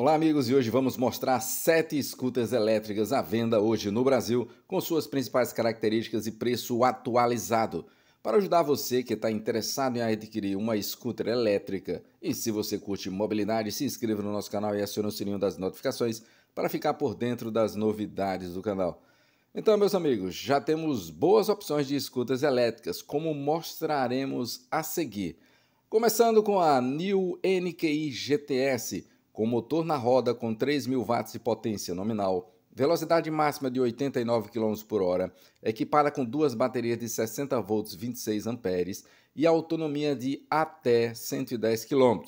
Olá, amigos, e hoje vamos mostrar sete scooters elétricas à venda hoje no Brasil, com suas principais características e preço atualizado. Para ajudar você que está interessado em adquirir uma scooter elétrica, e se você curte mobilidade, se inscreva no nosso canal e acione o sininho das notificações para ficar por dentro das novidades do canal. Então, meus amigos, já temos boas opções de scooters elétricas, como mostraremos a seguir. Começando com a New NQI GTS com motor na roda com 3.000 watts de potência nominal, velocidade máxima de 89 km por hora, equipada com duas baterias de 60 volts 26 amperes e autonomia de até 110 km.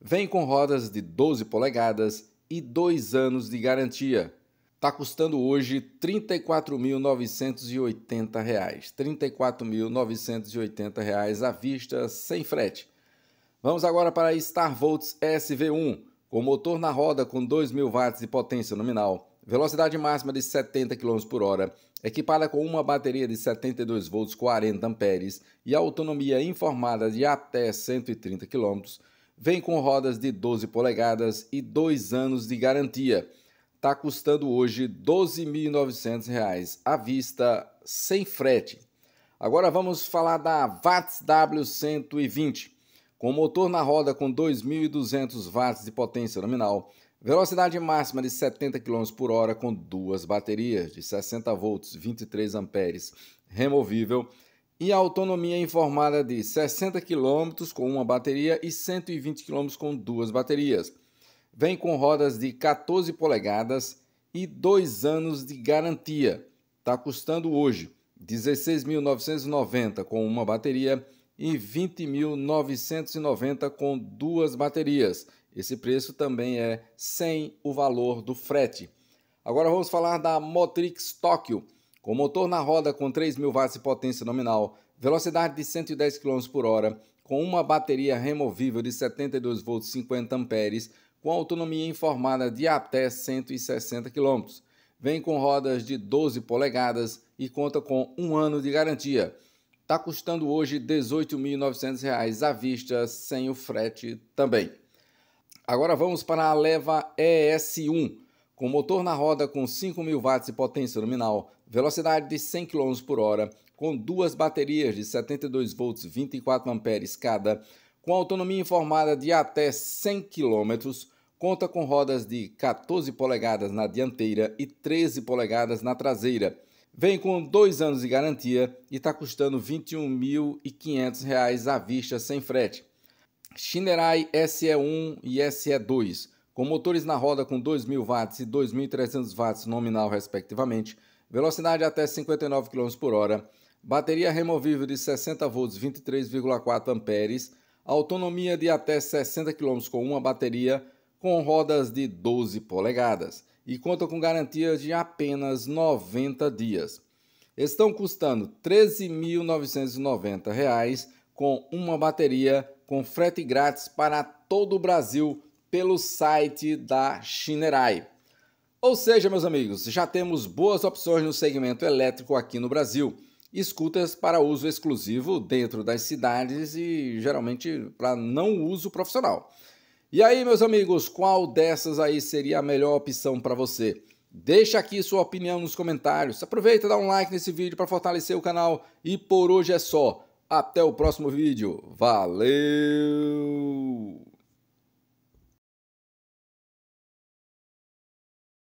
Vem com rodas de 12 polegadas e 2 anos de garantia. Está custando hoje R$ 34.980, R$ 34.980 à vista, sem frete. Vamos agora para a Star Volts SV1. O motor na roda com 2.000 watts de potência nominal, velocidade máxima de 70 km por hora, equipada com uma bateria de 72 volts 40 amperes e autonomia informada de até 130 km, vem com rodas de 12 polegadas e 2 anos de garantia. Está custando hoje R$ 12.900 à vista, sem frete. Agora vamos falar da VATS W120. Com motor na roda com 2.200 watts de potência nominal, velocidade máxima de 70 km por hora com duas baterias de 60 volts, 23 amperes, removível e autonomia informada de 60 km com uma bateria e 120 km com duas baterias. Vem com rodas de 14 polegadas e dois anos de garantia. Está custando hoje R$ 16.990 com uma bateria e 20.990 com duas baterias. Esse preço também é sem o valor do frete. Agora vamos falar da Motrix Tóquio. Com motor na roda com 3.000 watts de potência nominal, velocidade de 110 km por hora, com uma bateria removível de 72 volts 50 amperes, com autonomia informada de até 160 km. Vem com rodas de 12 polegadas e conta com um ano de garantia. Está custando hoje R$ 18.900 à vista, sem o frete também. Agora vamos para a leva ES1, com motor na roda com 5.000 watts de potência nominal, velocidade de 100 km por hora, com duas baterias de 72 volts 24 amperes cada, com autonomia informada de até 100 km, conta com rodas de 14 polegadas na dianteira e 13 polegadas na traseira Vem com dois anos de garantia e está custando R$ 21.500 à vista sem frete. Shinerai SE1 e SE2, com motores na roda com 2.000 watts e 2.300 watts nominal, respectivamente, velocidade até 59 km por hora, bateria removível de 60 volts 23,4 amperes, autonomia de até 60 km com uma bateria, com rodas de 12 polegadas e contam com garantia de apenas 90 dias. Estão custando R$ 13.990 com uma bateria com frete grátis para todo o Brasil pelo site da Shinerai. Ou seja, meus amigos, já temos boas opções no segmento elétrico aqui no Brasil. Scooters para uso exclusivo dentro das cidades e geralmente para não uso profissional. E aí, meus amigos, qual dessas aí seria a melhor opção para você? Deixa aqui sua opinião nos comentários. Aproveita, dá um like nesse vídeo para fortalecer o canal. E por hoje é só. Até o próximo vídeo. Valeu!